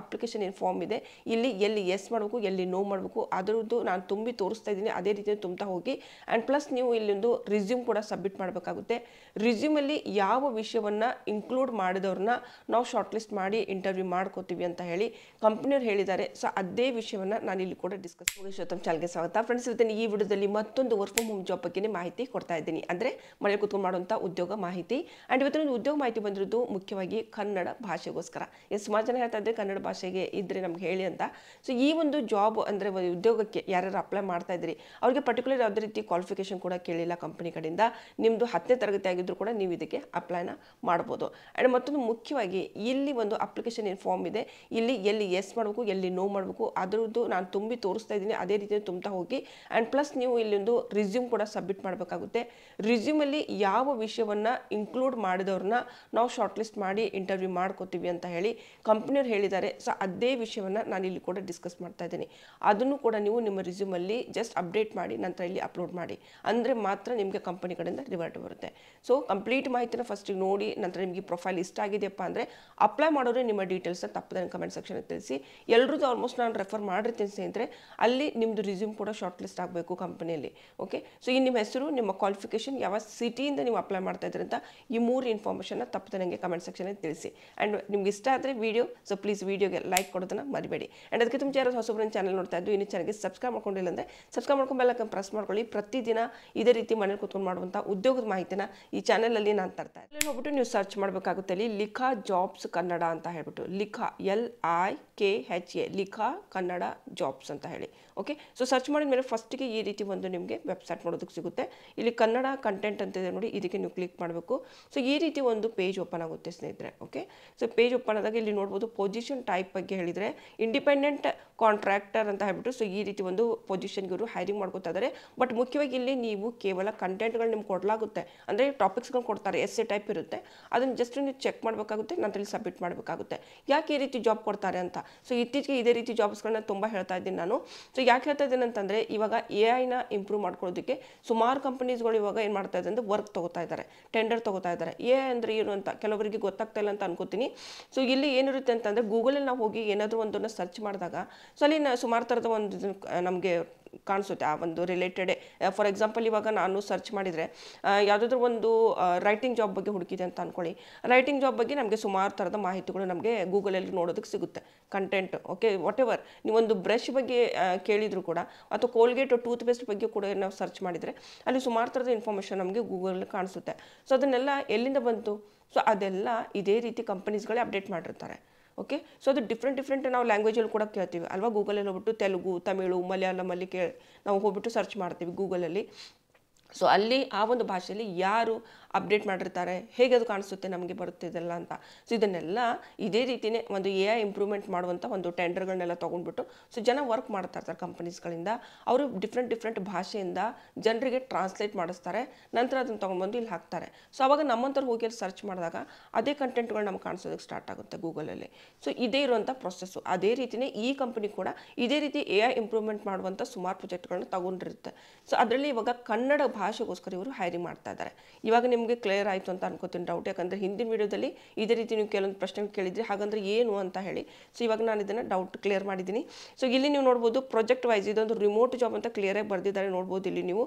application ಏನು form ಇದೆ ಇಲ್ಲಿ ಎಲ್ಲಿ ಎಸ್ ಮಾಡಬೇಕು ಎಲ್ಲಿ ನೋ ಮಾಡಬೇಕು ಅದರದ್ದು ನಾನು ತುಂಬಿ ತೋರಿಸ್ತಾ ಇದ್ದೀನಿ ಅದೇ ರೀತಿ ತುಂಬ್ತಾ ಹೋಗಿ ಆ್ಯಂಡ್ ಪ್ಲಸ್ ನೀವು ಇಲ್ಲೊಂದು ರಿಸ್ಯೂಮ್ ಕೂಡ ಸಬ್ಮಿಟ್ ಮಾಡಬೇಕಾಗುತ್ತೆ ರಿಸ್ಯೂಮಲ್ಲಿ ಯಾವ ವಿಷಯವನ್ನು ಇನ್ಕ್ಲೂಡ್ ಮಾಡಿದವ್ರನ್ನ ನಾವು ಶಾರ್ಟ್ ಲಿಸ್ಟ್ ಮಾಡಿ ಇಂಟರ್ವ್ಯೂ ಮಾಡ್ಕೋತೀವಿ ಅಂತ ಹೇಳಿ ಕಂಪ್ನಿಯವ್ರು ಹೇಳಿದ್ದಾರೆ ಸೊ ಅದೇ ವಿಷಯವನ್ನು ನಾನು ಇಲ್ಲಿ ಕೂಡ ಡಿಸ್ಕಸ್ ಪುರುಷೋತ್ತಮ್ ಚಾಲ್ಗೆ ಸ್ವಾಗತ ಫ್ರೆಂಡ್ಸ್ ಇವತ್ತಿನ ಈ ವಿಡಿಯೋದಲ್ಲಿ ಮತ್ತೊಂದು ವರ್ಕ್ ಫ್ರಮ್ ಹೋಮ್ ಜಾಬ್ ಬಗ್ಗೆ ಮಾಹಿತಿ ಕೊಡ್ತಾ ಇದ್ದೀನಿ ಅಂದರೆ ಮಳೆ ಕೂತ್ಕೊಂಡು ಮಾಡುವಂಥ ಉದ್ಯೋಗ ಮಾಹಿತಿ ಆ್ಯಂಡ್ ಇವತ್ತಿನ ಉದ್ಯೋಗ ಮಾಹಿತಿ ಬಂದಿರೋದು ಮುಖ್ಯವಾಗಿ ಕನ್ನಡ ಭಾಷೆಗೋಸ್ಕರ ಎಸ್ ಸುಮಾರು ಜನ ಹೇಳ್ತಾ ಇದ್ದರೆ ಕನ್ನಡ ಭಾಷೆಗೆ ಇದ್ರೆ ನಮ್ಗೆ ಹೇಳಿ ಅಂತ ಸೊ ಈ ಒಂದು ಜಾಬ್ ಅಂದರೆ ಉದ್ಯೋಗಕ್ಕೆ ಯಾರ್ಯಾರು ಅಪ್ಲೈ ಮಾಡ್ತಾ ಇದ್ರಿ ಅವ್ರಿಗೆ ಪರ್ಟಿಕ್ಯುಲರ್ ಯಾವುದೇ ರೀತಿ ಕ್ವಾಲಿಫಿಕೇಶನ್ ಕೂಡ ಕೇಳಿಲ್ಲ ಕಂಪ್ನಿ ಕಡೆಯಿಂದ ನಿಮ್ಮದು ಹತ್ತನೇ ತರಗತಿ ಆಗಿದ್ರು ಕೂಡ ನೀವು ಇದಕ್ಕೆ ಅಪ್ಲೈನ ಮಾಡ್ಬೋದು ಆ್ಯಂಡ್ ಮತ್ತೊಂದು ಮುಖ್ಯವಾಗಿ ಇಲ್ಲಿ ಒಂದು ಅಪ್ಲಿಕೇಶನ್ ಏನು ಫಾರ್ಮ್ ಇದೆ ಇಲ್ಲಿ ಎಲ್ಲಿ ಎಸ್ ಮಾಡಬೇಕು ಎಲ್ಲಿ ನೋ ಮಾಡಬೇಕು ಅದರದ್ದು ನಾನು ತುಂಬಿ ತೋರಿಸ್ತಾ ಇದ್ದೀನಿ ಅದೇ ರೀತಿ ತುಂಬ್ತಾ ಹೋಗಿ ಆ್ಯಂಡ್ ಪ್ಲಸ್ ನೀವು ಒಂದು ರಿಸ್ಯೂಮ್ ಕೂಡ ಸಬ್ಮಿಟ್ ಮಾಡಬೇಕಾಗುತ್ತೆ ರಿಸ್ಯೂಮಲ್ಲಿ ಯಾವ ವಿಷಯವನ್ನು ಇನ್ಕ್ಲೂಡ್ ಮಾಡಿದವ್ರನ್ನ ನಾವು ಶಾರ್ಟ್ ಲಿಸ್ಟ್ ಮಾಡಿ ಇಂಟರ್ವ್ಯೂ ಮಾಡ್ಕೋತೀವಿ ಅಂತ ಹೇಳಿ ಕಂಪ್ನಿಯವ್ರು ಹೇಳಿದ್ದಾರೆ ಸೊ ಅದೇ ವಿಷಯವನ್ನು ಇಲ್ಲಿ ಕೂಡ ಡಿಸ್ಕಸ್ ಮಾಡ್ತಾ ಇದ್ದೀನಿ ಅದನ್ನು ಕೂಡ ನೀವು ನಿಮ್ಮ ರಿಸ್ಯೂಮಲ್ಲಿ ಜಸ್ಟ್ ಅಪ್ಡೇಟ್ ಮಾಡಿ ನಂತರ ಇಲ್ಲಿ ಅಪ್ಲೋಡ್ ಮಾಡಿ ಅಂದರೆ ಮಾತ್ರ ನಿಮಗೆ ಕಂಪನಿ ಕಡೆಯಿಂದ ರಿವರ್ಟ್ ಬರುತ್ತೆ ಸೊ ಕಂಪ್ಲೀಟ್ ಮಾಹಿತಿನ ಫಸ್ಟಿಗೆ ನೋಡಿ ನಂತರ ನಿಮಗೆ ಪ್ರೊಫೈಲ್ ಇಷ್ಟ ಆಗಿದೆಯಪ್ಪ ಅಂದರೆ ಅಪ್ಲೈ ಮಾಡೋರು ನಿಮ್ಮ ಡೀಟೇಲ್ಸ್ ತಪ್ಪದ ಕಮೆಂಟ್ ಸೆಕ್ಷನ್ ತಿಳಿಸಿ ಎಲ್ಲರದ್ದು ಆಲ್ಮೋಸ್ಟ್ ನಾನು ರೆಫರ್ ಮಾಡಿರ್ತೀನಿ ಸ್ನೇಹಿತರೆ ಅಲ್ಲಿ ನಿಮ್ಮದು ರಿಸ್ಯೂಮ್ ಕೂಡ ಶಾರ್ಟ್ ಲಿಸ್ಟ್ ಆಗಬೇಕು ಕಂಪನಿಯಲ್ಲಿ ಓಕೆ ಸೊ ಈ ನಿಮ್ಮ ಹೆಸರು ನಿಮ್ಮ ಕ್ವಾಲಿಫಿಕೇಷನ್ ಯಾವ ಸಿಟಿಯಿಂದ ನೀವು ಅಪ್ಲೈ ಮಾಡ್ತಾ ಇದ್ರಿಂದ ಈ ಮೂರು ಇನ್ಫಾರ್ಮೇಷನ್ನ ತಪ್ಪದೆ ನನಗೆ ಕಮೆಂಟ್ ಸೆಕ್ಷನ್ ತಿಳಿಸಿ ಆ್ಯಂಡ್ ನಿಮ್ಗೆ ಇಷ್ಟ ಆದರೆ ವೀಡಿಯೋ ಸೊ ಪ್ಲೀಸ್ ವೀಡಿಯೋ ವಿಡಿಯೋಗೆ ಲೈಕ್ ಕೊಡೋದನ್ನು ಮರಿಬೇಡಿ ಆ್ಯಂಡ್ ಅದಕ್ಕೆ ತುಂಬ ಯಾರು ಹೊಸೊಬ್ಬರನ್ನ ಚಾನಲ್ ನೋಡ್ತಾ ಇದ್ದು ಇನ್ನೂ ಚೆನ್ನಾಗಿ ಸಬ್ಸ್ಕ್ರೈಬ್ ಮಾಡ್ಕೊಂಡಿಲ್ಲ ಅಂದರೆ ಸಬ್ಸ್ಕ್ರೈಬ್ ಮಾಡ್ಕೊಂಡು ಬೆಲ್ಲಕ್ಕೆ ಪ್ರೆಸ್ ಮಾಡ್ಕೊಳ್ಳಿ ಪ್ರತಿದಿನ ಇದೇ ರೀತಿ ಮನೇಲಿ ಕೂತ್ಕೊಂಡು ಮಾಡುವಂಥ ಉದ್ಯೋಗದ ಮಾಹಿತಿನ ಈ ಚಾನಲಲ್ಲಿ ನಾನು ತರ್ತಾ ಇದ್ದೀನಿ ಹೋಗ್ಬಿಟ್ಟು ನೀವು ಸರ್ಚ್ ಮಾಡಬೇಕಾಗುತ್ತೆ ಅಲ್ಲಿ ಲಿಖಾ ಜಾಬ್ಸ್ ಕನ್ನಡ ಅಂತ ಹೇಳ್ಬಿಟ್ಟು ಲಿಖಾ L I K H A ಲಿಖಾ ಕನ್ನಡ ಜಾಬ್ಸ್ ಅಂತ ಹೇಳಿ ಓಕೆ ಸೊ ಸರ್ಚ್ ಮಾಡಿದ ಮೇಲೆ ಫಸ್ಟಿಗೆ ಈ ರೀತಿ ಒಂದು ನಿಮಗೆ ವೆಬ್ಸೈಟ್ ನೋಡೋದಕ್ಕೆ ಸಿಗುತ್ತೆ ಇಲ್ಲಿ ಕನ್ನಡ ಕಂಟೆಂಟ್ ಅಂತ ಇದೆ ನೋಡಿ ಇದಕ್ಕೆ ನೀವು ಕ್ಲಿಕ್ ಮಾಡಬೇಕು ಸೊ ಈ ರೀತಿ ಒಂದು ಪೇಜ್ ಓಪನ್ ಆಗುತ್ತೆ ಸ್ನೇಹಿತರೆ ಓಕೆ ಸೊ ಪೇಜ್ ಓಪನ್ ಆದಾಗ ಇಲ್ಲಿ ನೋಡ್ಬೋದು ಪೊಸಿಷನ್ ಟೈಪ್ ಬಗ್ಗೆ ಹೇಳಿದರೆ ಇಂಡಿಪೆಂಡೆಂಟ್ ಕಾಂಟ್ರಾಕ್ಟರ್ ಅಂತ ಹೇಳ್ಬಿಟ್ಟು ಸೊ ಈ ರೀತಿ ಒಂದು ಪೊಸಿಷನ್ಗೆ ಇವರು ಹೈರಿಂಗ್ ಮಾಡ್ಕೊತಾ ಇದ್ದಾರೆ ಬಟ್ ಮುಖ್ಯವಾಗಿ ಇಲ್ಲಿ ನೀವು ಕೇವಲ ಕಂಟೆಂಟ್ಗಳು ನಿಮ್ಗೆ ಕೊಡಲಾಗುತ್ತೆ ಅಂದರೆ ಟಾಪಿಕ್ಸ್ಗಳು ಕೊಡ್ತಾರೆ ಎಸ್ ಎ ಟೈಪ್ ಇರುತ್ತೆ ಅದನ್ನು ಜಸ್ಟ್ ನೀವು ಚೆಕ್ ಮಾಡಬೇಕಾಗುತ್ತೆ ನಂತರ ಸಬ್ಮಿಟ್ ಮಾಡಬೇಕಾಗುತ್ತೆ ಯಾಕೆ ಈ ರೀತಿ ಜಾಬ್ ಕೊಡ್ತಾರೆ ಅಂತ ಸೊ ಇತ್ತೀಚೆಗೆ ಇದೇ ರೀತಿ ಜಾಬ್ಸ್ಗಳನ್ನ ತುಂಬ ಹೇಳ್ತಾ ಇದ್ದೀನಿ ನಾನು ಸೊ ಯಾಕೆ ಹೇಳ್ತಾ ಇದ್ದೀನಿ ಅಂತಂದರೆ ಇವಾಗ ಎ ಐನ ಇಂಪ್ರೂವ್ ಮಾಡ್ಕೊಳ್ಳೋದಕ್ಕೆ ಸುಮಾರು ಕಂಪ್ನೀಸ್ಗಳು ಇವಾಗ ಏನು ಮಾಡ್ತಾ ಇದ್ದಾರೆ ಅಂದರೆ ವರ್ಕ್ ತೊಗೋತಾ ಇದ್ದಾರೆ ಟೆಂಡರ್ ತೊಗೋತಾ ಇದ್ದಾರೆ ಎ ಐ ಅಂದರೆ ಏನು ಅಂತ ಕೆಲವರಿಗೆ ಗೊತ್ತಾಗ್ತಾ ಇಲ್ಲ ಅಂತ ಅನ್ಕೋತೀನಿ ಸೊ ಇಲ್ಲಿ ಏನಿರುತ್ತೆ ಅಂತಂದರೆ ಗೂಗಲಲ್ಲಿ ನಾವು ಹೋಗಿ ಏನಾದರೂ ಒಂದನ್ನು ಸರ್ಚ್ ಮಾಡಿದಾಗ ಸೊ ಅಲ್ಲಿ ಸುಮಾರು ಥರದ ಒಂದು ನಮಗೆ ಕಾಣಿಸುತ್ತೆ ಆ ಒಂದು ರಿಲೇಟೆಡ್ ಫಾರ್ ಎಕ್ಸಾಂಪಲ್ ಇವಾಗ ನಾನು ಸರ್ಚ್ ಮಾಡಿದರೆ ಯಾವುದಾದ್ರೂ ಒಂದು ರೈಟಿಂಗ್ ಜಾಬ್ ಬಗ್ಗೆ ಹುಡುಕಿದೆ ಅಂತ ಅಂದ್ಕೊಳ್ಳಿ ರೈಟಿಂಗ್ ಜಾಬ್ ಬಗ್ಗೆ ನಮಗೆ ಸುಮಾರು ಥರದ ಮಾಹಿತಿಗಳು ನಮಗೆ ಗೂಗಲಲ್ಲಿ ನೋಡೋದಕ್ಕೆ ಸಿಗುತ್ತೆ ಕಂಟೆಂಟ್ ಓಕೆ ವಾಟ್ ಎವರ್ ನೀವೊಂದು ಬ್ರಷ್ ಬಗ್ಗೆ ಕೇಳಿದರೂ ಕೂಡ ಅಥವಾ ಕೋಲ್ಗೇಟ್ ಟೂತ್ ಪೇಸ್ಟ್ ಬಗ್ಗೆ ಕೂಡ ನಾವು ಸರ್ಚ್ ಮಾಡಿದರೆ ಅಲ್ಲಿ ಸುಮಾರು ಥರದ ಇನ್ಫಾರ್ಮೇಷನ್ ನಮಗೆ ಗೂಗಲಲ್ಲಿ ಕಾಣಿಸುತ್ತೆ ಸೊ ಅದನ್ನೆಲ್ಲ ಎಲ್ಲಿಂದ ಬಂತು ಸೊ ಅದೆಲ್ಲ ಇದೇ ರೀತಿ ಕಂಪನೀಸ್ಗಳೇ ಅಪ್ಡೇಟ್ ಮಾಡಿರ್ತಾರೆ ಓಕೆ ಸೊ ಅದು ಡಿಫ್ರೆಂಟ್ ಡಿಫ್ರೆಂಟ್ ನಾವು ಲ್ಯಾಂಗ್ವೇಜಲ್ಲಿ ಕೂಡ ಕೇಳ್ತೀವಿ ಅಲ್ವಾ ಗೂಗಲಲ್ಲಿ ಹೋಗ್ಬಿಟ್ಟು ತೆಲುಗು ತಮಿಳು ಮಲಯಾಳಮಲ್ಲಿ ಕೇಳಿ ನಾವು ಹೋಗ್ಬಿಟ್ಟು ಸರ್ಚ್ ಮಾಡ್ತೀವಿ ಗೂಗಲಲ್ಲಿ ಸೊ ಅಲ್ಲಿ ಆ ಒಂದು ಭಾಷೆಯಲ್ಲಿ ಯಾರು ಅಪ್ಡೇಟ್ ಮಾಡಿರ್ತಾರೆ ಹೇಗೆ ಅದು ಕಾಣಿಸುತ್ತೆ ನಮಗೆ ಬರುತ್ತಿದೆಲ್ಲ ಅಂತ ಸೊ ಇದನ್ನೆಲ್ಲ ಇದೇ ರೀತಿಯೇ ಒಂದು ಎ ಐ ಇಂಪ್ರೂವ್ಮೆಂಟ್ ಮಾಡುವಂಥ ಒಂದು ಟೆಂಡರ್ಗಳನ್ನೆಲ್ಲ ತೊಗೊಂಡ್ಬಿಟ್ಟು ಸೊ ಜನ ವರ್ಕ್ ಮಾಡ್ತಾ ಇರ್ತಾರೆ ಕಂಪನೀಸ್ಗಳಿಂದ ಅವರು ಡಿಫ್ರೆಂಟ್ ಡಿಫ್ರೆಂಟ್ ಭಾಷೆಯಿಂದ ಜನರಿಗೆ ಟ್ರಾನ್ಸ್ಲೇಟ್ ಮಾಡಿಸ್ತಾರೆ ನಂತರ ಅದನ್ನು ತೊಗೊಂಡ್ಬಂದು ಇಲ್ಲಿ ಹಾಕ್ತಾರೆ ಸೊ ಅವಾಗ ನಮ್ಮಂಥವ್ರು ಹೋಗಿ ಅಲ್ಲಿ ಸರ್ಚ್ ಮಾಡಿದಾಗ ಅದೇ ಕಂಟೆಂಟ್ಗಳು ನಮ್ಗೆ ಕಾಣಿಸೋದಕ್ಕೆ ಸ್ಟಾರ್ಟ್ ಆಗುತ್ತೆ ಗೂಗಲಲ್ಲಿ ಸೊ ಇದೇ ಇರುವಂಥ ಪ್ರೊಸೆಸ್ಸು ಅದೇ ರೀತಿಯೇ ಈ ಕಂಪನಿ ಕೂಡ ಇದೇ ರೀತಿ ಎ ಐ ಇಂಪ್ರೂವ್ಮೆಂಟ್ ಮಾಡುವಂಥ ಸುಮಾರು ಪ್ರೊಜೆಕ್ಟ್ಗಳನ್ನ ತಗೊಂಡಿರುತ್ತೆ ಸೊ ಅದರಲ್ಲಿ ಇವಾಗ ಕನ್ನಡ ಭಾಷೆಗೋಸ್ಕರ ಇವರು ಹೈರಿ ಮಾಡ್ತಾ ಇದ್ದಾರೆ ಇವಾಗ ನಿಮಗೆ ಕ್ಲಿಯರ್ ಆಯಿತು ಅಂತ ಅನ್ಕೋತೀನಿ ಡೌಟ್ ಯಾಕಂದರೆ ಹಿಂದಿನ ವೀಡಿಯೋದಲ್ಲಿ ಇದೇ ರೀತಿ ನೀವು ಕೆಲವೊಂದು ಪ್ರಶ್ನೆ ಕೇಳಿದ್ರಿ ಹಾಗಂದ್ರೆ ಏನು ಅಂತ ಹೇಳಿ ಸೊ ಇವಾಗ ನಾನು ಇದನ್ನು ಡೌಟ್ ಕ್ಲಿಯರ್ ಮಾಡಿದ್ದೀನಿ ಸೊ ಇಲ್ಲಿ ನೀವು ನೋಡ್ಬೋದು ಪ್ರೊಜೆಕ್ಟ್ ವೈಸ್ ಇದೊಂದು ರಿಮೋಟ್ ಜಾಬ್ ಅಂತ ಕ್ಲಿಯರಾಗಿ ಬರ್ದಿದ್ದಾರೆ ನೋಡ್ಬೋದು ಇಲ್ಲಿ ನೀವು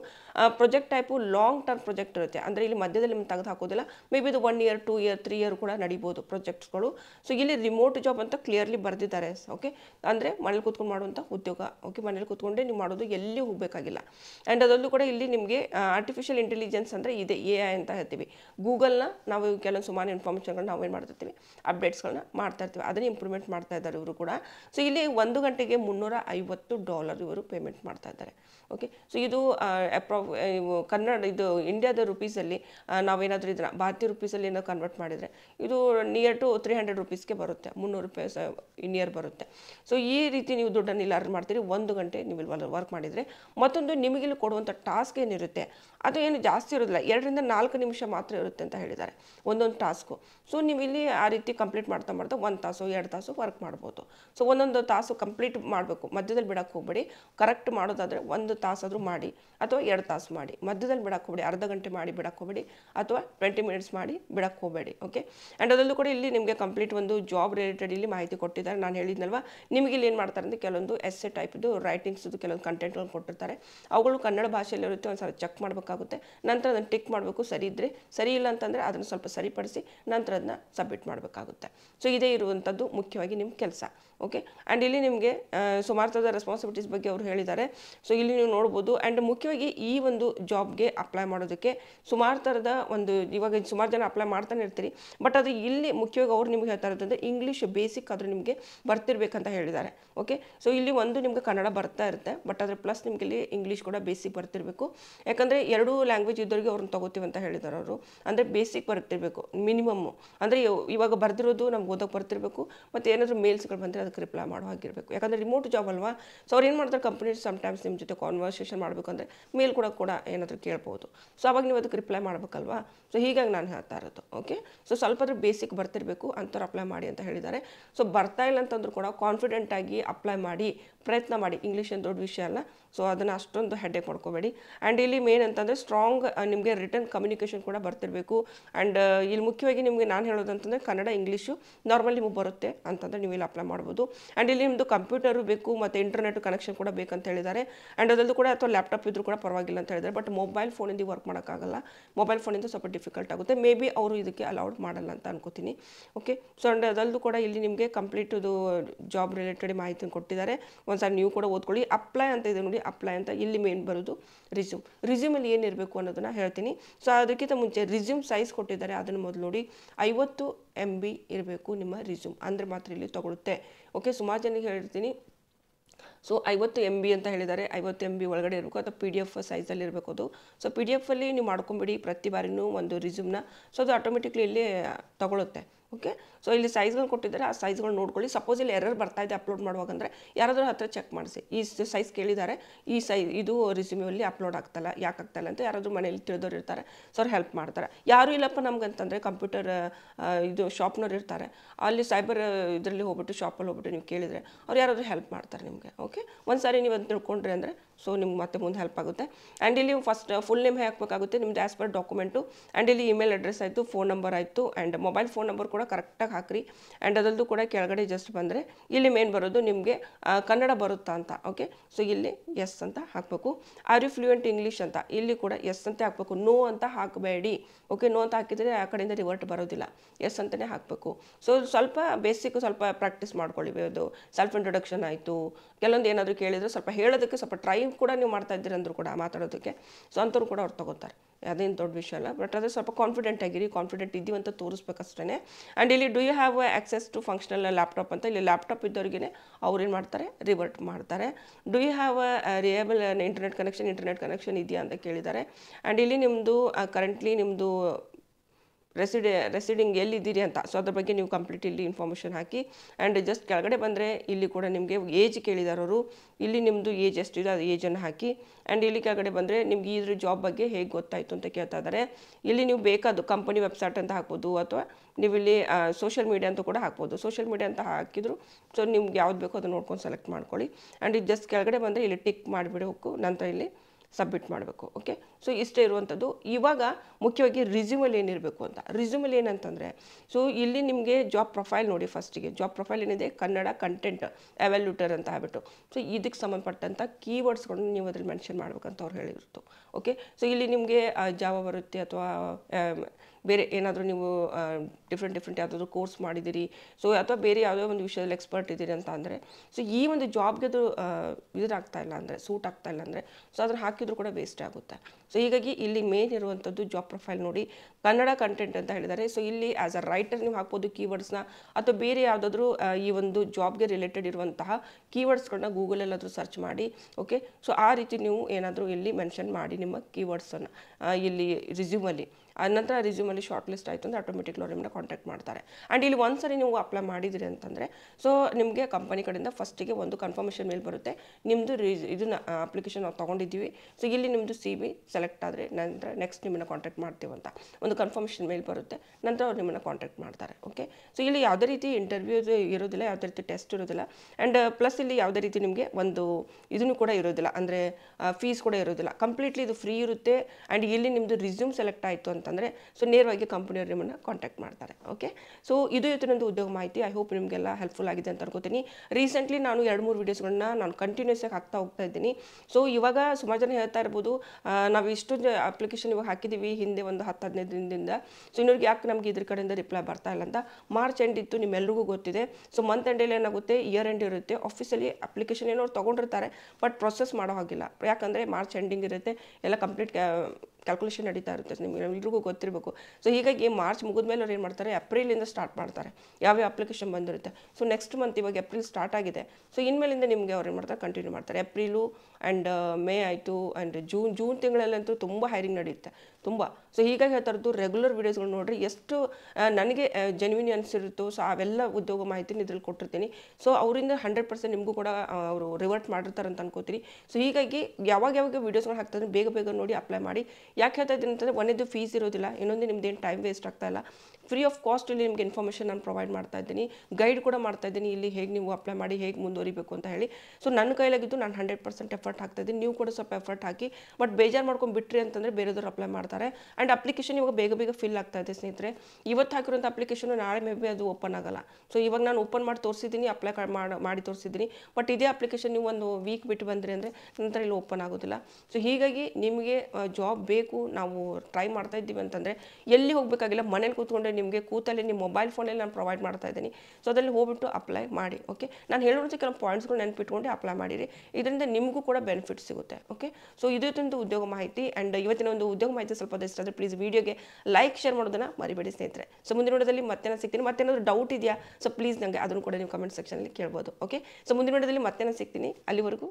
project type long term project ಇರುತ್ತೆ ಅಂದರೆ ಇಲ್ಲಿ ಮಧ್ಯದಲ್ಲಿ ನಿಮ್ಗೆ ತೆಗೆದು ಹಾಕೋದಿಲ್ಲ ಮೇ ಬಿ ಇದು one year two year three year ಕೂಡ ನಡಿಬೋದು ಪ್ರೊಜೆಕ್ಟ್ಸ್ಗಳು ಸೊ ಇಲ್ಲಿ ರಿಮೋಟ್ ಜಾಬ್ ಅಂತ ಕ್ಲಿಯರ್ಲಿ ಬರೆದಿದ್ದಾರೆ ಓಕೆ ಅಂದರೆ ಮನೇಲಿ ಕೂತ್ಕೊಂಡು ಮಾಡುವಂಥ ಉದ್ಯೋಗ ಓಕೆ ಮನೇಲಿ ಕೂತ್ಕೊಂಡೇ ನೀವು ಮಾಡೋದು ಎಲ್ಲಿ ಹೋಗಬೇಕಾಗಿಲ್ಲ ಆ್ಯಂಡ್ ಅದರಲ್ಲೂ ಕೂಡ ಇಲ್ಲಿ ನಿಮಗೆ ಆರ್ಟಿಫಿಷಿಯಲ್ ಇಂಟೆಲಿಜೆನ್ಸ್ ಅಂದರೆ ಇದೆ ಎ ಐ ಅಂತ ಹೇಳ್ತೀವಿ ಗೂಗಲ್ನ ನಾವು ಕೆಲವೊಂದು ಸುಮಾರು ಇನ್ಫಾರ್ಮೇಷನ್ಗಳನ್ನ ನಾವು ಏನು ಮಾಡ್ತಿರ್ತೀವಿ ಅಪ್ಡೇಟ್ಸ್ಗಳನ್ನ ಮಾಡ್ತಾ ಇರ್ತೀವಿ ಅದನ್ನು ಇಂಪ್ರೂವ್ಮೆಂಟ್ ಮಾಡ್ತಾ ಇದ್ದಾರೆ ಇವರು ಕೂಡ ಸೊ ಇಲ್ಲಿ ಒಂದು ಗಂಟೆಗೆ ಮುನ್ನೂರ ಐವತ್ತು ಡಾಲರ್ ಇವರು ಪೇಮೆಂಟ್ ಮಾಡ್ತಾ ಇದ್ದಾರೆ ಓಕೆ ಸೊ ಇದು ಅಪ್ರಾ ಕನ್ನಡ ಇದು ಇಂಡಿಯಾದ ರುಪೀಸಲ್ಲಿ ನಾವೇನಾದರೂ ಇದನ್ನ ಭಾರತೀಯ ರುಪೀಸಲ್ಲಿ ಏನೋ ಕನ್ವರ್ಟ್ ಮಾಡಿದರೆ ಇದು ನಿಯರ್ ಟು ತ್ರೀ ಹಂಡ್ರೆಡ್ ರುಪೀಸ್ಗೆ ಬರುತ್ತೆ ಮುನ್ನೂರು ರೂಪಾಯಿ ಸ ಇಯರ್ ಬರುತ್ತೆ ಸೊ ಈ ರೀತಿ ನೀವು ದುಡ್ಡನ್ನು ಇಲ್ಲ ಅರ್ನ್ ಮಾಡ್ತೀರಿ ಒಂದು ಗಂಟೆ ನೀವು ಇಲ್ಲಿ ವರ್ಕ್ ಮಾಡಿದರೆ ಮತ್ತೊಂದು ಇಲ್ಲಿ ಕೊಡುವಂಥ ಟಾಸ್ಕ್ ಏನಿರುತ್ತೆ ಅದು ಏನು ಜಾಸ್ತಿ ಇರೋದಿಲ್ಲ ಎರಡರಿಂದ ನಾಲ್ಕು ನಿಮಿಷ ಮಾತ್ರ ಇರುತ್ತೆ ಅಂತ ಹೇಳಿದ್ದಾರೆ ಒಂದೊಂದು ಟಾಸ್ಕು ಸೊ ನೀವು ಇಲ್ಲಿ ಆ ರೀತಿ ಕಂಪ್ಲೀಟ್ ಮಾಡ್ತಾ ಮಾಡ್ತಾ ಒಂದು ತಾಸು ಎರಡು ತಾಸು ವರ್ಕ್ ಮಾಡ್ಬೋದು ಸೊ ಒಂದೊಂದು ತಾಸು ಕಂಪ್ಲೀಟ್ ಮಾಡಬೇಕು ಮಧ್ಯದಲ್ಲಿ ಬಿಡೋಕ್ಕೆ ಹೋಗಬೇಡಿ ಕರೆಕ್ಟ್ ಮಾಡೋದಾದರೆ ಒಂದು ತಾಸಾದರೂ ಮಾಡಿ ಅಥವಾ ಎರಡು ತಾಸು ಮಾಡಿ ಮಧ್ಯದಲ್ಲಿ ಬಿಡಕ್ಕೆ ಹೋಗಬೇಡಿ ಅರ್ಧ ಗಂಟೆ ಮಾಡಿ ಬಿಡಕ್ಕೆ ಹೋಗಬೇಡಿ ಅಥವಾ ಟ್ವೆಂಟಿ ಮಿನಿಟ್ಸ್ ಮಾಡಿ ಬಿಡಕ್ಕೆ ಹೋಗಬೇಡಿ ಓಕೆ ಆ್ಯಂಡ್ ಅದರಲ್ಲೂ ಕೂಡ ಇಲ್ಲಿ ನಿಮಗೆ ಕಂಪ್ಲೀಟ್ ಒಂದು ಜಾಬ್ ರಿಲೇಟೆಡ್ ಇಲ್ಲಿ ಮಾಹಿತಿ ಕೊಟ್ಟಿದ್ದಾರೆ ನಾನು ಹೇಳಿದ್ನಲ್ವ ನಿಮಗೆ ಇಲ್ಲಿ ಏನು ಮಾಡ್ತಾರೆ ಅಂದರೆ ಕೆಲವೊಂದು ಎಸ್ ಎ ಟೈಪ್ದು ರೈಟಿಂಗ್ಸ್ದು ಕೆಲವೊಂದು ಕಂಟೆಂಟ್ಗಳನ್ನು ಕೊಟ್ಟಿರ್ತಾರೆ ಅವುಗಳು ಕನ್ನಡ ಭಾಷೆಯಲ್ಲಿ ಇರುತ್ತೆ ಒಂದು ಸಲ ಚೆಕ್ ಮಾಡಬೇಕಾಗುತ್ತೆ ನಂತರ ಅದನ್ನು ಟಿಕ್ ಮಾಡಬೇಕು ಸರಿ ಇದ್ದರೆ ಸರಿ ಇಲ್ಲ ಅಂತಂದರೆ ಅದನ್ನು ಸ್ವಲ್ಪ ಸರಿಪಡಿಸಿ ನಂತರ ಅದನ್ನ ಸಬ್ಮಿಟ್ ಮಾಡಬೇಕಾಗುತ್ತೆ ಸೊ ಇದೇ ಇರುವಂಥದ್ದು ಮುಖ್ಯವಾಗಿ ನಿಮ್ಮ ಕೆಲಸ ಓಕೆ ಆ್ಯಂಡ್ ಇಲ್ಲಿ ನಿಮಗೆ ಸುಮಾರು ಥರದ ರೆಸ್ಪಾನ್ಸಿಬಿಲಿಟೀಸ್ ಬಗ್ಗೆ ಅವರು ಹೇಳಿದ್ದಾರೆ ಸೊ ಇಲ್ಲಿ ನೀವು ನೋಡ್ಬೋದು ಆ್ಯಂಡ್ ಮುಖ್ಯವಾಗಿ ಈ ಒಂದು ಜಾಬ್ಗೆ ಅಪ್ಲೈ ಮಾಡೋದಕ್ಕೆ ಸುಮಾರು ಥರದ ಒಂದು ಇವಾಗ ಸುಮಾರು ಜನ ಅಪ್ಲೈ ಮಾಡ್ತಾನೆ ಇರ್ತೀರಿ ಬಟ್ ಅದು ಇಲ್ಲಿ ಮುಖ್ಯವಾಗಿ ಅವರು ನಿಮ್ಗೆ ಹೇಳ್ತಾ ಇರೋದಂದ್ರೆ ಇಂಗ್ಲೀಷ್ ಬೇಸಿಕ್ ಆದರೂ ನಿಮಗೆ ಬರ್ತಿರ್ಬೇಕಂತ ಹೇಳಿದ್ದಾರೆ ಓಕೆ ಸೊ ಇಲ್ಲಿ ಒಂದು ನಿಮಗೆ ಕನ್ನಡ ಬರ್ತಾ ಇರುತ್ತೆ ಬಟ್ ಅದರ ಪ್ಲಸ್ ನಿಮಗೆ ಇಲ್ಲಿ ಇಂಗ್ಲೀಷ್ ಕೂಡ ಬೇಸಿಕ್ ಬರ್ತಿರಬೇಕು ಯಾಕಂದರೆ ಎರಡೂ ಲ್ಯಾಂಗ್ವೇಜ್ ಇದ್ದವರಿಗೆ ಅವ್ರನ್ನ ತೊಗೋತೀವಿ ಅಂತ ಹೇಳಿದ್ದಾರೆ ಅವರು ಅಂದರೆ ಬೇಸಿಕ್ ಬರ್ತಿರಬೇಕು ಮಿನಿಮಮ್ಮು ಅಂದರೆ ಇವಾಗ ಬರೆದಿರೋದು ನಮ್ಗೆ ಓದೋಕೆ ಬರ್ತಿರಬೇಕು ಮತ್ತು ಏನಾದರೂ ಮೇಲ್ಸ್ಗಳು ಬಂದರೆ ಅದಕ್ಕೆ ರಿಪ್ಲೈ ಮಾಡೋ ಹಾಗಿರಬೇಕು ಯಾಕಂದರೆ ರಿಮೋಟ್ ಜಾಬ್ ಅಲ್ವಾ ಸೊ ಅವ್ರು ಏನು ಮಾಡ್ತಾರೆ ಕಂಪ್ನಿ ಸಮ್ಟೈಮ್ಸ್ ನಿಮ್ಮ ಜೊತೆ ಕಾನ್ವರ್ಸೇಷನ್ ಮಾಡಬೇಕಂದ್ರೆ ಮೇಲ್ ಕೂಡ ಕೂಡ ಏನಾದರೂ ಕೇಳ್ಬೋದು ಸೊ ಅವಾಗ ನೀವು ಅದಕ್ಕೆ ರಿಪ್ಲೈ ಮಾಡಬೇಕಲ್ವಾ ಸೊ ಹೀಗಾಗಿ ನಾನು ಹೇಳ್ತಾ ಇರೋದು ಓಕೆ ಸೊ ಸ್ವಲ್ಪ ಅದ್ರ ಬೇಸಿಕ್ ಬರ್ತಿರಬೇಕು ಅಂಥವ್ರು ಅಪ್ಲೈ ಮಾಡಿ ಅಂತ ಹೇಳಿದ್ದಾರೆ ಸೊ ಬರ್ತಾ ಇಲ್ಲ ಅಂತಂದ್ರೂ ಕೂಡ ಕಾನ್ಫಿಡೆಂಟ್ ಆಗಿ ಅಪ್ಲೈ ಮಾಡಿ ಪ್ರಯತ್ನ ಮಾಡಿ ಇಂಗ್ಲೀಷ್ ಏನು ದೊಡ್ಡ ವಿಷಯ ಅಲ್ಲ ಸೊ ಅದನ್ನು ಅಷ್ಟೊಂದು ಹೆಡ್ಡೆ ಮಾಡ್ಕೋಬೇಡಿ ಆ್ಯಂಡ್ ಇಲ್ಲಿ ಮೇನ್ ಅಂತಂದರೆ ಸ್ಟ್ರಾಂಗ್ ನಿಮಗೆ ರಿಟರ್ನ್ ಕಮ್ಯುನಿಕೇಷನ್ ಕೂಡ ಬರ್ತಿರಬೇಕು ಆ್ಯಂಡ್ ಇಲ್ಲಿ ಮುಖ್ಯವಾಗಿ ನಿಮಗೆ ನಾನು ಹೇಳೋದಂತಂದರೆ ಕನ್ನಡ ಇಂಗ್ಲೀಷು ನಾರ್ಮಲ್ ನಿಮಗೆ ಬರುತ್ತೆ ಅಂತಂದರೆ ನೀವು ಇಲ್ಲಿ ಅಪ್ಲೈ ಮಾಡ್ಬೋದು ಮಾಡ್ಕೋಬಹುದು ಆ್ಯಂಡ್ ಇಲ್ಲಿ ನಿಮ್ಮದು ಕಂಪ್ಯೂಟರು ಬೇಕು ಮತ್ತು ಇಂಟರ್ನೆಟ್ ಕನೆಕ್ಷನ್ ಕೂಡ ಬೇಕಂತ ಹೇಳಿದ್ದಾರೆ ಆ್ಯಂಡ್ ಅದರಲ್ಲೂ ಕೂಡ ಅಥವಾ ಲ್ಯಾಪ್ಟಾಪ್ ಇದ್ದರೂ ಕೂಡ ಪರವಾಗಿಲ್ಲ ಅಂತ ಹೇಳಿದ್ದಾರೆ ಬಟ್ ಮೊಬೈಲ್ ಫೋನಿಂದ ವರ್ಕ್ ಮಾಡೋಕ್ಕಾಗಲ್ಲ ಮೊಬೈಲ್ ಫೋನಿಂದ ಸ್ವಲ್ಪ ಡಿಫಿಕಲ್ಟ್ ಆಗುತ್ತೆ ಮೇ ಬಿ ಅವರು ಇದಕ್ಕೆ ಅಲೌಡ್ ಮಾಡಲ್ಲ ಅಂತ ಅನ್ಕೋತೀನಿ ಓಕೆ ಸೊ ಆ್ಯಂಡ್ ಅದರಲ್ಲೂ ಕೂಡ ಇಲ್ಲಿ ನಿಮಗೆ ಕಂಪ್ಲೀಟ್ ಇದು ಜಾಬ್ ರಿಲೇಟೆಡ್ ಮಾಹಿತಿ ಕೊಟ್ಟಿದ್ದಾರೆ ಒಂದ್ಸಲ ನೀವು ಕೂಡ ಓದ್ಕೊಳ್ಳಿ ಅಪ್ಲೈ ಅಂತ ಇದೆ ನೋಡಿ ಅಪ್ಲೈ ಅಂತ ಇಲ್ಲಿ ಮೇನ್ ಬರೋದು ರಿಸ್ಯೂಮ್ ರಿಸ್ಯೂಮಲ್ಲಿ ಏನಿರಬೇಕು ಅನ್ನೋದನ್ನು ಹೇಳ್ತೀನಿ ಸೊ ಅದಕ್ಕಿಂತ ಮುಂಚೆ ರಿಸ್ಯೂಮ್ ಸೈಜ್ ಕೊಟ್ಟಿದ್ದಾರೆ ಅದನ್ನು ಮೊದಲು ನೋಡಿ ಐವತ್ತು ಎಮ್ ಬಿ ಇರಬೇಕು ನಿಮ್ಮ ರಿಸ್ಯೂಮ್ ಅಂದರೆ ಮಾತ್ರ ಇಲ್ಲಿ ತೊಗೊಳುತ್ತೆ ಓಕೆ ಸುಮಾರು ಜನಕ್ಕೆ ಹೇಳ್ತೀನಿ ಸೊ ಐವತ್ತು ಎಮ್ ಬಿ ಅಂತ ಹೇಳಿದ್ದಾರೆ ಐವತ್ತು ಎಮ್ ಬಿ ಒಳಗಡೆ ಇರಬೇಕು ಅಥವಾ ಪಿ ಡಿ ಎಫ್ ಸೈಜಲ್ಲಿ ಇರಬೇಕು ಅದು ಸೊ ಪಿ ಡಿ ಎಫಲ್ಲಿ ನೀವು ಮಾಡ್ಕೊಂಬಿಡಿ ಪ್ರತಿ ಬಾರಿನೂ ಒಂದು ರಿಸ್ಯೂಮ್ನ ಸೊ ಅದು ಆಟೋಮೆಟಿಕ್ಲಿ ಇಲ್ಲಿ ತೊಗೊಳುತ್ತೆ ಓಕೆ ಸೊ ಇಲ್ಲಿ ಸೈಜ್ಗಳು ಕೊಟ್ಟಿದ್ದಾರೆ ಆ ಸೈಜ್ಗಳು ನೋಡ್ಕೊಳ್ಳಿ ಸಪೋಸ್ ಇಲ್ಲಿ ಎರರ್ ಬರ್ತಾ ಇದೆ ಅಪ್ಲೋಡ್ ಮಾಡುವಾಗ ಯಾರಾದರೂ ಹತ್ರ ಚೆಕ್ ಮಾಡಿಸಿ ಈ ಸೈಜ್ ಕೇಳಿದ್ದಾರೆ ಈ ಸೈ ಇದು ರಿಸ್ಯೂಮಲ್ಲಿ ಅಪ್ಲೋಡ್ ಆಗ್ತಲ್ಲ ಯಾಕೆ ಇಲ್ಲ ಅಂತ ಯಾರಾದರೂ ಮನೇಲಿ ತಿಳಿದವ್ರು ಇರ್ತಾರೆ ಸೊ ಅವ್ರು ಹೆಲ್ಪ್ ಮಾಡ್ತಾರೆ ಯಾರೂ ಇಲ್ಲಪ್ಪ ಅಂತಂದರೆ ಕಂಪ್ಯೂಟರ್ ಇದು ಶಾಪ್ನವ್ರು ಇರ್ತಾರೆ ಅಲ್ಲಿ ಸೈಬರ್ ಇದರಲ್ಲಿ ಹೋಗ್ಬಿಟ್ಟು ಶಾಪಲ್ಲಿ ಹೋಗ್ಬಿಟ್ಟು ನೀವು ಕೇಳಿದರೆ ಅವ್ರು ಯಾರಾದರೂ ಹೆಲ್ಪ್ ಮಾಡ್ತಾರೆ ನಿಮಗೆ ಓಕೆ ಒಂದು ಸಾರಿ ನೀವು ಅದು ತಿಳ್ಕೊಂಡ್ರಿ ಅಂದರೆ ಸೊ ನಿಮ್ಗೆ ಮತ್ತೆ ಮುಂದೆ ಹೆಲ್ಪ್ ಆಗುತ್ತೆ ಆ್ಯಂಡ್ ಇಲ್ಲಿ ಫಸ್ಟ್ ಫುಲ್ ನೇಮ್ ಹಾಕಬೇಕಾಗುತ್ತೆ ನಿಮ್ದು ಆ್ಯಸ್ ಪರ್ ಡಾಕ್ಯುಮೆಂಟು ಆ್ಯಂಡ್ ಇಲ್ಲಿ ಇಮೇಲ್ ಅಡ್ರೆಸ್ ಆಯಿತು ಫೋನ್ ನಂಬರ್ ಆಯಿತು ಆ್ಯಂಡ್ ಮೊಬೈಲ್ ಫೋನ್ ನಂಬರ್ ಕೂಡ ಕೂಡ ಕರೆಕ್ಟಾಗಿ ಹಾಕ್ರಿ ಆ್ಯಂಡ್ ಅದರದ್ದು ಕೂಡ ಕೆಳಗಡೆ ಜಸ್ಟ್ ಬಂದರೆ ಇಲ್ಲಿ ಮೇನ್ ಬರೋದು ನಿಮಗೆ ಕನ್ನಡ ಬರುತ್ತಾ ಅಂತ ಓಕೆ ಸೊ ಇಲ್ಲಿ ಎಸ್ ಅಂತ ಹಾಕಬೇಕು ಆರ್ ಯು ಫ್ಲೂಯೆಂಟ್ ಇಂಗ್ಲೀಷ್ ಅಂತ ಇಲ್ಲಿ ಕೂಡ ಎಸ್ ಅಂತ ಹಾಕಬೇಕು ನೋ ಅಂತ ಹಾಕಬೇಡಿ ಓಕೆ ನೋ ಅಂತ ಹಾಕಿದರೆ ಆ ಕಡೆಯಿಂದ ರಿವರ್ಟ್ ಬರೋದಿಲ್ಲ ಎಸ್ ಅಂತಲೇ ಹಾಕಬೇಕು ಸೊ ಸ್ವಲ್ಪ ಬೇಸಿಕ್ ಸ್ವಲ್ಪ ಪ್ರಾಕ್ಟೀಸ್ ಮಾಡ್ಕೊಳ್ಳಿ ಅದು ಸೆಲ್ಫ್ ಇಂಟ್ರೊಡಕ್ಷನ್ ಆಯಿತು ಕೆಲವೊಂದು ಏನಾದರೂ ಕೇಳಿದರೆ ಸ್ವಲ್ಪ ಹೇಳೋದಕ್ಕೆ ಸ್ವಲ್ಪ ಟ್ರೈ ಕೂಡ ನೀವು ಮಾಡ್ತಾ ಇದ್ದೀರಿ ಅಂದರೂ ಕೂಡ ಮಾತಾಡೋದಕ್ಕೆ ಸೊ ಅಂಥವ್ರು ಕೂಡ ಅವ್ರು ತಗೋತಾರೆ ಅದೇನು ದೊಡ್ಡ ವಿಷಯ ಅಲ್ಲ ಬಟ್ ಅದೇ ಸ್ವಲ್ಪ ಕಾನ್ಫಿಡೆಂಟ್ ಆಗಿರಿ ಕಾನ್ಫಿಡೆಂಟ್ ಇದ್ದೀವಿ ಅಂತ ತೋರಿಸ್ಬೇಕಷ್ಟೇ ಆ್ಯಂಡ್ ಇಲ್ಲಿ do you have access to functional laptop ಅಂತ ಇಲ್ಲಿ ಲ್ಯಾಪ್ಟಾಪ್ ಇದ್ದವ್ರಿಗೆ ಅವ್ರು ಏನು ಮಾಡ್ತಾರೆ ರಿವರ್ಟ್ ಮಾಡ್ತಾರೆ do you have reliable internet connection internet connection ಇದೆಯಾ ಅಂತ ಕೇಳಿದ್ದಾರೆ ಆ್ಯಂಡ್ ಇಲ್ಲಿ ನಿಮ್ಮದು ಕರೆಂಟ್ಲಿ uh, ನಿಮ್ಮದು ರೆಸಿಡಿ ರೆಸಿಡಿಂಗ್ ಎಲ್ಲಿದ್ದೀರಿ ಅಂತ ಸೊ ಅದ್ರ ಬಗ್ಗೆ ನೀವು ಕಂಪ್ಲೀಟ್ ಇಲ್ಲಿ ಇನ್ಫಾರ್ಮೇಷನ್ ಹಾಕಿ ಆ್ಯಂಡ್ ಜಸ್ಟ್ ಕೆಳಗಡೆ ಬಂದರೆ ಇಲ್ಲಿ ಕೂಡ ನಿಮಗೆ ಏಜ್ ಅವರು ಇಲ್ಲಿ ನಿಮ್ಮದು ಏಜ್ ಎಷ್ಟಿದೆ ಅದು ಏಜನ್ನು ಹಾಕಿ ಆ್ಯಂಡ್ ಇಲ್ಲಿ ಕೆಳಗಡೆ ಬಂದರೆ ನಿಮ್ಗೆ ಇದ್ರ ಜಾಬ್ ಬಗ್ಗೆ ಹೇಗೆ ಗೊತ್ತಾಯಿತು ಅಂತ ಕೇಳ್ತಾ ಇದ್ದಾರೆ ಇಲ್ಲಿ ನೀವು ಬೇಕಾದ ಕಂಪನಿ ವೆಬ್ಸೈಟ್ ಅಂತ ಹಾಕ್ಬೋದು ಅಥವಾ ನೀವು ಇಲ್ಲಿ ಸೋಷಿಯಲ್ ಮೀಡಿಯಾ ಅಂತ ಕೂಡ ಹಾಕ್ಬೋದು ಸೋಷಿಯಲ್ ಮೀಡಿಯಾ ಅಂತ ಹಾಕಿದ್ರು ಸೊ ನಿಮ್ಗೆ ಯಾವ್ದು ಬೇಕೋ ಅದು ನೋಡ್ಕೊಂಡು ಸೆಲೆಕ್ಟ್ ಮಾಡ್ಕೊಳ್ಳಿ ಆ್ಯಂಡ್ ಇದು ಜಸ್ಟ್ ಕೆಳಗಡೆ ಬಂದರೆ ಇಲ್ಲಿ ಟಿಕ್ ಮಾಡಿಬಿಡೋಕು ನಂತರ ಇಲ್ಲಿ ಸಬ್ಮಿಟ್ ಮಾಡಬೇಕು ಓಕೆ ಸೊ ಇಷ್ಟೇ ಇರುವಂಥದ್ದು ಇವಾಗ ಮುಖ್ಯವಾಗಿ ರಿಸ್ಯೂಮಲ್ಲಿ ಏನಿರಬೇಕು ಅಂತ ರಿಸ್ಯೂಮಲ್ಲಿ ಏನಂತಂದರೆ ಸೊ ಇಲ್ಲಿ ನಿಮಗೆ ಜಾಬ್ ಪ್ರೊಫೈಲ್ ನೋಡಿ ಫಸ್ಟಿಗೆ ಜಾಬ್ ಪ್ರೊಫೈಲ್ ಏನಿದೆ ಕನ್ನಡ ಕಂಟೆಂಟ್ ಅವೆಲ್ಯೂಟರ್ ಅಂತ ಹೇಳ್ಬಿಟ್ಟು ಸೊ ಇದಕ್ಕೆ ಸಂಬಂಧಪಟ್ಟಂಥ ಕೀವರ್ಡ್ಸ್ಗಳನ್ನ ನೀವು ಅದ್ರಲ್ಲಿ ಮೆನ್ಷನ್ ಮಾಡ್ಬೇಕಂತ ಅವ್ರು ಹೇಳಿರ್ತು ಓಕೆ ಸೊ ಇಲ್ಲಿ ನಿಮಗೆ ಜಾವ ಬರುತ್ತೆ ಅಥವಾ ಬೇರೆ ಏನಾದರೂ ನೀವು ಡಿಫ್ರೆಂಟ್ ಡಿಫ್ರೆಂಟ್ ಯಾವುದಾದ್ರೂ ಕೋರ್ಸ್ ಮಾಡಿದ್ದೀರಿ ಸೊ ಅಥವಾ ಬೇರೆ ಯಾವುದೋ ಒಂದು ವಿಷಯದಲ್ಲಿ ಎಕ್ಸ್ಪರ್ಟ್ ಇದ್ದೀರಿ ಅಂತ ಅಂದರೆ ಸೊ ಈ ಒಂದು ಜಾಬ್ಗೆ ಅದು ಇದಾಗ್ತಾ ಇಲ್ಲ ಅಂದರೆ ಸೂಟ್ ಆಗ್ತಾ ಇಲ್ಲ ಅಂದರೆ ಸೊ ಅದನ್ನು ಹಾಕಿದ್ರು ಕೂಡ ವೇಸ್ಟ್ ಆಗುತ್ತೆ ಸೊ ಹೀಗಾಗಿ ಇಲ್ಲಿ ಮೇನ್ ಇರುವಂಥದ್ದು ಜಾಬ್ ಪ್ರೊಫೈಲ್ ನೋಡಿ ಕನ್ನಡ ಕಂಟೆಂಟ್ ಅಂತ ಹೇಳಿದ್ದಾರೆ ಸೊ ಇಲ್ಲಿ ಆ್ಯಸ್ ಅ ರೈಟರ್ ನೀವು ಹಾಕ್ಬೋದು ಕೀವರ್ಡ್ಸ್ನ ಅಥವಾ ಬೇರೆ ಯಾವುದಾದ್ರೂ ಈ ಒಂದು ಜಾಬ್ಗೆ ರಿಲೇಟೆಡ್ ಇರುವಂತಹ ಕೀವರ್ಡ್ಸ್ಗಳನ್ನ ಗೂಗಲಲ್ಲಾದರೂ ಸರ್ಚ್ ಮಾಡಿ ಓಕೆ ಸೊ ಆ ರೀತಿ ನೀವು ಏನಾದರೂ ಇಲ್ಲಿ ಮೆನ್ಷನ್ ಮಾಡಿ ನಿಮ್ಮ ಕೀವರ್ಡ್ಸನ್ನು ಇಲ್ಲಿ ರಿಸ್ಯೂಮಲ್ಲಿ ನಂತರ ರಿಸ್ಯೂಮಲ್ಲಿ ಶಾರ್ಟ್ ಲಿಸ್ಟ್ ಆಯಿತು ಅಂದರೆ ಆಟೋಮೆಟಿಕ್ಲಿ ಅವ್ರು ನಿಮ್ಮನ್ನ ಕಾಂಟ್ಯಾಕ್ಟ್ ಮಾಡ್ತಾರೆ ಆ್ಯಂಡ್ ಇಲ್ಲಿ ಒಂದು ಸರಿ ನೀವು ಅಪ್ಲೈ ಮಾಡಿದಿರಿ ಅಂತಂದರೆ ಸೊ ನಿಮಗೆ ಕಂಪನಿ ಕಡೆಯಿಂದ ಫಸ್ಟಿಗೆ ಒಂದು ಕನ್ಫರ್ಮೇಷನ್ ಮೇಲ್ ಬರುತ್ತೆ ನಿಮ್ಮದು ಇದನ್ನ ಅಪ್ಲಿಕೇಶನ್ ನಾವು ತಗೊಂಡಿದ್ದೀವಿ ಸೊ ಇಲ್ಲಿ ನಿಮ್ಮದು ಸಿ ಬಿ ಸೆಲೆಕ್ಟ್ ಆದರೆ ನಂತರ ನೆಕ್ಸ್ಟ್ ನಿಮ್ಮನ್ನ ಕಾಂಟ್ಯಾಕ್ಟ್ ಮಾಡ್ತೀವಿ ಅಂತ ಒಂದು ಕನ್ಫರ್ಮೇಷನ್ ಮೇಲೆ ಬರುತ್ತೆ ನಂತರ ಅವ್ರು ನಿಮ್ಮನ್ನ ಕಾಂಟ್ಯಾಕ್ಟ್ ಮಾಡ್ತಾರೆ ಓಕೆ ಸೊ ಇಲ್ಲಿ ಯಾವುದೇ ರೀತಿ ಇಂಟರ್ವ್ಯೂಸ್ ಇರೋದಿಲ್ಲ ಯಾವುದೇ ರೀತಿ ಟೆಸ್ಟ್ ಇರೋದಿಲ್ಲ ಆ್ಯಂಡ್ ಪ್ಲಸ್ uh, ಇಲ್ಲಿ ಯಾವುದೇ ರೀತಿ ನಿಮಗೆ ಒಂದು ಇದನ್ನು ಕೂಡ ಇರೋದಿಲ್ಲ ಅಂದರೆ ಫೀಸ್ ಕೂಡ ಇರೋದಿಲ್ಲ ಕಂಪ್ಲೀಟ್ಲಿ ಇದು ಫ್ರೀ ಇರುತ್ತೆ ಆ್ಯಂಡ್ ಇಲ್ಲಿ ನಿಮ್ಮದು ರಿಸ್ಯೂಮ್ ಸೆಲೆಕ್ಟ್ ಆಯಿತು ಅಂತ ಅಂತಂದರೆ ಸೊ ನೇರವಾಗಿ ಕಂಪ್ನಿಯವರು ನಿಮ್ಮನ್ನು ಕಾಂಟ್ಯಾಕ್ಟ್ ಮಾಡ್ತಾರೆ ಓಕೆ ಸೊ ಇದು ಇತ್ತು ನಂದು ಉದ್ಯೋಗ ಮಾಹಿತಿ ಐ ಹೋಪ್ ನಿಮಗೆಲ್ಲ ಹೆಲ್ಪ್ಫುಲ್ ಆಗಿದೆ ಅಂತ ಅನ್ಕೋತೀನಿ ರೀಸೆಂಟ್ಲಿ ನಾನು ಎರಡು ಮೂರು ವೀಡಿಯೋಸ್ಗಳನ್ನ ನಾನು ಕಂಟಿನ್ಯೂಸ್ ಆಗಿ ಹಾಕ್ತಾ ಹೋಗ್ತಾ ಇದ್ದೀನಿ ಸೊ ಇವಾಗ ಸುಮಾರು ಜನ ಹೇಳ್ತಾ ಇರ್ಬೋದು ನಾವು ಇಷ್ಟೊಂದು ಅಪ್ಲಿಕೇಶನ್ ಇವಾಗ ಹಾಕಿದ್ದೀವಿ ಹಿಂದೆ ಒಂದು ಹತ್ತು ಹದಿನೈದು ದಿನದಿಂದ ಸೊ ಇನ್ನೊರ್ಗೆ ಯಾಕೆ ನಮಗೆ ಇದ್ರ ಕಡೆಯಿಂದ ರಿಪ್ಲೈ ಬರ್ತಾ ಇಲ್ಲ ಅಂತ ಮಾರ್ಚ್ ಎಂಡ್ ಇತ್ತು ನಿಮ್ಮೆಲ್ಲರಿಗೂ ಗೊತ್ತಿದೆ ಸೊ ಮಂತ್ ಎಂಡಲ್ಲಿ ಏನಾಗುತ್ತೆ ಇಯರ್ ಎಂಡ್ ಇರುತ್ತೆ ಆಫೀಸಲ್ಲಿ ಅಪ್ಲಿಕೇಶನ್ ಏನೋ ಅವ್ರು ತೊಗೊಂಡಿರ್ತಾರೆ ಬಟ್ ಪ್ರೊಸೆಸ್ ಮಾಡೋ ಹಾಗಿಲ್ಲ ಯಾಕಂದರೆ ಮಾರ್ಚ್ ಎಂಡಿಂಗ್ ಇರುತ್ತೆ ಎಲ್ಲ ಕಂಪ್ಲೀಟ್ ಕ್ಯಾಲ್ಕುಲೇಷನ್ ನಡೀತಾ ಇರುತ್ತೆ ನಿಮಗೆ ಎಲ್ರಿಗೂ ಗೊತ್ತಿರಬೇಕು ಸೊ ಹೀಗಾಗಿ ಮಾರ್ಚ್ ಮುಗಿದ ಮೇಲೆ ಅವ್ರು ಏನು ಮಾಡ್ತಾರೆ ಏಪ್ರಿಲಿಂದ ಸ್ಟಾರ್ಟ್ ಮಾಡ್ತಾರೆ ಯಾವ್ಯಾವ ಅಪ್ಲಿಕೇಶನ್ ಬಂದಿರುತ್ತೆ ಸೊ ನೆಕ್ಸ್ಟ್ ಮಂತ್ ಇವಾಗ ಏಪ್ರಿಲ್ ಸ್ಟಾರ್ಟ್ ಆಗಿದೆ ಸೊ ಇನ್ಮೇಲಿಂದ ನಿಮಗೆ ಅವ್ರು ಏನು ಮಾಡ್ತಾರೆ ಕಂಟಿನ್ಯೂ ಮಾಡ್ತಾರೆ ಏಪ್ರಿಲು ಆ್ಯಂಡ್ ಮೇ ಆಯಿತು ಆ್ಯಂಡ್ ಜೂನ್ ಜೂನ್ ತಿಂಗಳಲ್ಲಂತೂ ತುಂಬ ಹೈರಿಂಗ್ ನಡೆಯುತ್ತೆ ತುಂಬ ಸೊ ಹೀಗಾಗಿ ಆ ಥರದ್ದು ರೆಗ್ಯುಲರ್ ವೀಡಿಯೋಸ್ಗಳು ನೋಡ್ರಿ ಎಷ್ಟು ನನಗೆ ಜೆನ್ವಿನ್ ಅನ್ಸಿರುತ್ತೋ ಸೊ ಅವೆಲ್ಲ ಉದ್ಯೋಗ ಮಾಹಿತಿನ ಇದ್ರಲ್ಲಿ ಕೊಟ್ಟಿರ್ತೀನಿ ಸೊ ಅವರಿಂದ ಹಂಡ್ರೆಡ್ ಪರ್ಸೆಂಟ್ ನಿಮಗೂ ಕೂಡ ಅವರು ರಿವರ್ಟ್ ಮಾಡಿರ್ತಾರೆ ಅಂತ ಅನ್ಕೋತೀನಿ ಸೊ ಹೀಗಾಗಿ ಯಾವಾಗ ಯಾವಾಗ ವೀಡಿಯೋಸ್ಗಳು ಹಾಕ್ತಾರೆ ಬೇಗ ಬೇಗ ನೋಡಿ ಅಪ್ಲೈ ಮಾಡಿ ಯಾಕೆ ಹೇಳ್ತಾ ಇದ್ದೀನಿ ಅಂತಂದರೆ ಒಂದೇದು ಫೀಸ್ ಇರೋದಿಲ್ಲ ಇನ್ನೊಂದು ಏನು ಟೈಮ್ ವೇಸ್ಟ್ ಆಗ್ತಾಯಿಲ್ಲ ಇಲ್ಲ ಫ್ರೀ ಆಫ್ ಕಾಸ್ಟ್ ಇಲ್ಲಿ ನಿಮಗೆ ಇನ್ಫಾರ್ಮೇಷನ್ ನಾನು ಪ್ರೊವೈಡ್ ಮಾಡ್ತಾ ಇದ್ದೀನಿ ಗೈಡ್ ಕೂಡ ಮಾಡ್ತಾ ಇದ್ದೀನಿ ಇಲ್ಲಿ ಹೇಗೆ ನೀವು ಅಪ್ಲೈ ಮಾಡಿ ಹೇಗೆ ಮುಂದುವರಿಬೇಕು ಅಂತ ಹೇಳಿ ಸೊ ನನ್ನ ಕೈಲಾಗಿದ್ದು ನಾನು ಹಂಡ್ರೆಡ್ ಪರ್ಸೆಂಟ್ ಎಫರ್ಟ್ ಹಾಕ್ತಾ ಇದ್ದೀನಿ ನೀವು ಕೂಡ ಸ್ವಲ್ಪ ಎಫರ್ಟ್ ಹಾಕಿ ಬಟ್ ಬೇಜಾರು ಮಾಡ್ಕೊಂಡು ಬಿಟ್ರಿ ಅಂತಂದರೆ ಬೇರೆದವ್ರು ಅಪ್ಲೈ ಮಾಡ್ತಾರೆ ಆ್ಯಂಡ್ ಅಪ್ಲಿಕೇಶನ್ ಇವಾಗ ಬೇಗ ಬೇಗ ಫಿಲ್ ಆಗ್ತಾ ಇದೆ ಸ್ನೇಹಿತರೆ ಇವತ್ತು ಹಾಕಿರೋಂಥ ಅಪ್ಲಿಕೇಶನ್ ನಾಳೆ ಮೇ ಬಿ ಅದು ಓಪನ್ ಆಗಲ್ಲ ಸೊ ಇವಾಗ ನಾನು ಓಪನ್ ಮಾಡಿ ತೋರಿಸಿದ್ದೀನಿ ಅಪ್ಲೈ ಮಾಡಿ ತೋರಿಸಿದ್ದೀನಿ ಬಟ್ ಇದೇ ಅಪ್ಲಿಕೇಶನ್ ನೀವು ಒಂದು ವೀಕ್ ಬಿಟ್ಟು ಬಂದ್ರೆ ಅಂದರೆ ನಂತರ ಇಲ್ಲಿ ಓಪನ್ ಆಗೋದಿಲ್ಲ ಸೊ ಹೀಗಾಗಿ ನಿಮಗೆ ಜಾಬ್ ಬೇಕು ನಾವು ಟ್ರೈ ಮಾಡ್ತಾ ಇದ್ದೀವಿ ಅಂತಂದರೆ ಎಲ್ಲಿ ಹೋಗಬೇಕಾಗಿಲ್ಲ ಮನೇಲಿ ಕೂತ್ಕೊಂಡೆ ನಿಮಗೆ ಕೂತಲ್ಲಿ ನಿಮ್ಮ ಮೊಬೈಲ್ ಫೋನಲ್ಲಿ ನಾನು ಪ್ರೊವೈಡ್ ಮಾಡ್ತಾ ಇದ್ದೀನಿ ಸೊ ಅದರಲ್ಲಿ ಹೋಗ್ಬಿಟ್ಟು ಅಪ್ಲೈ ಮಾಡಿ ಓಕೆ ನಾನು ಹೇಳೋದಕ್ಕೆ ಕೆಲವು ಪಾಯಿಂಟ್ಸ್ಗಳು ನೆನಪಿಟ್ಕೊಂಡು ಅಪ್ಲೈ ಮಾಡಿರಿ ಇದರಿಂದ ನಿಮಗೂ ಕೂಡ ಬೆನಿಫಿಟ್ ಸಿಗುತ್ತೆ ಓಕೆ ಸೊ ಇದೊಂದು ಉದ್ಯೋಗ ಮಾಹಿತಿ ಆ್ಯಂಡ್ ಇವತ್ತಿನ ಒಂದು ಉದ್ಯೋಗ ಮಾಹಿತಿ ಸ್ವಲ್ಪ ಇಷ್ಟ ಆದರೆ ಪ್ಲೀಸ್ ವೀಡಿಯೋಗೆ ಲೈಕ್ ಶೇರ್ ಮಾಡೋದನ್ನು ಮರಿಬೇಡಿ ಸ್ನೇಹಿತರೆ ಸೊ ಮುಂದಿನ ನೋಡೋದಲ್ಲಿ ಮತ್ತೆ ನಾನು ಸಿಗ್ತೀನಿ ಏನಾದರೂ ಡೌಟ್ ಇದೆಯಾ ಸೊ ಪ್ಲೀಸ್ ನನಗೆ ಅದನ್ನು ಕೂಡ ನೀವು ಕಮೆಂಟ್ ಸೆಕ್ಷನಲ್ಲಿ ಕೇಳ್ಬೋದು ಓಕೆ ಸೊ ಮುಂದಿನ ನೋಡೋದಲ್ಲಿ ಮತ್ತೆ ಸಿಗ್ತೀನಿ ಅಲ್ಲಿವರೆಗೂ